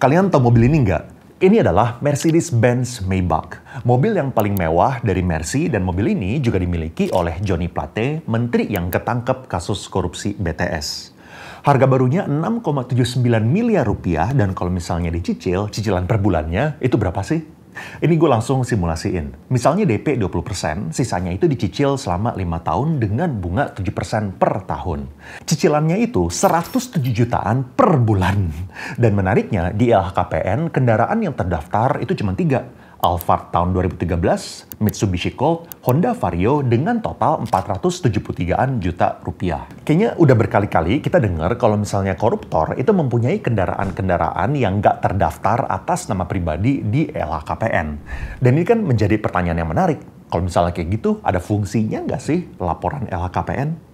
Kalian tahu mobil ini nggak? Ini adalah Mercedes-Benz Maybach, mobil yang paling mewah dari Mercy dan mobil ini juga dimiliki oleh Johnny Plate, menteri yang ketangkep kasus korupsi BTS. Harga barunya 6,79 miliar rupiah dan kalau misalnya dicicil, cicilan per bulannya itu berapa sih? Ini gue langsung simulasiin. Misalnya DP 20%, sisanya itu dicicil selama 5 tahun dengan bunga 7% per tahun. Cicilannya itu 107 jutaan per bulan. Dan menariknya, di LHKPN, kendaraan yang terdaftar itu cuma 3 Alphard tahun 2013, Mitsubishi Colt, Honda Vario dengan total 473-an juta rupiah. Kayaknya udah berkali-kali kita dengar kalau misalnya koruptor itu mempunyai kendaraan-kendaraan yang nggak terdaftar atas nama pribadi di LHKPN. Dan ini kan menjadi pertanyaan yang menarik. Kalau misalnya kayak gitu, ada fungsinya nggak sih laporan LHKPN?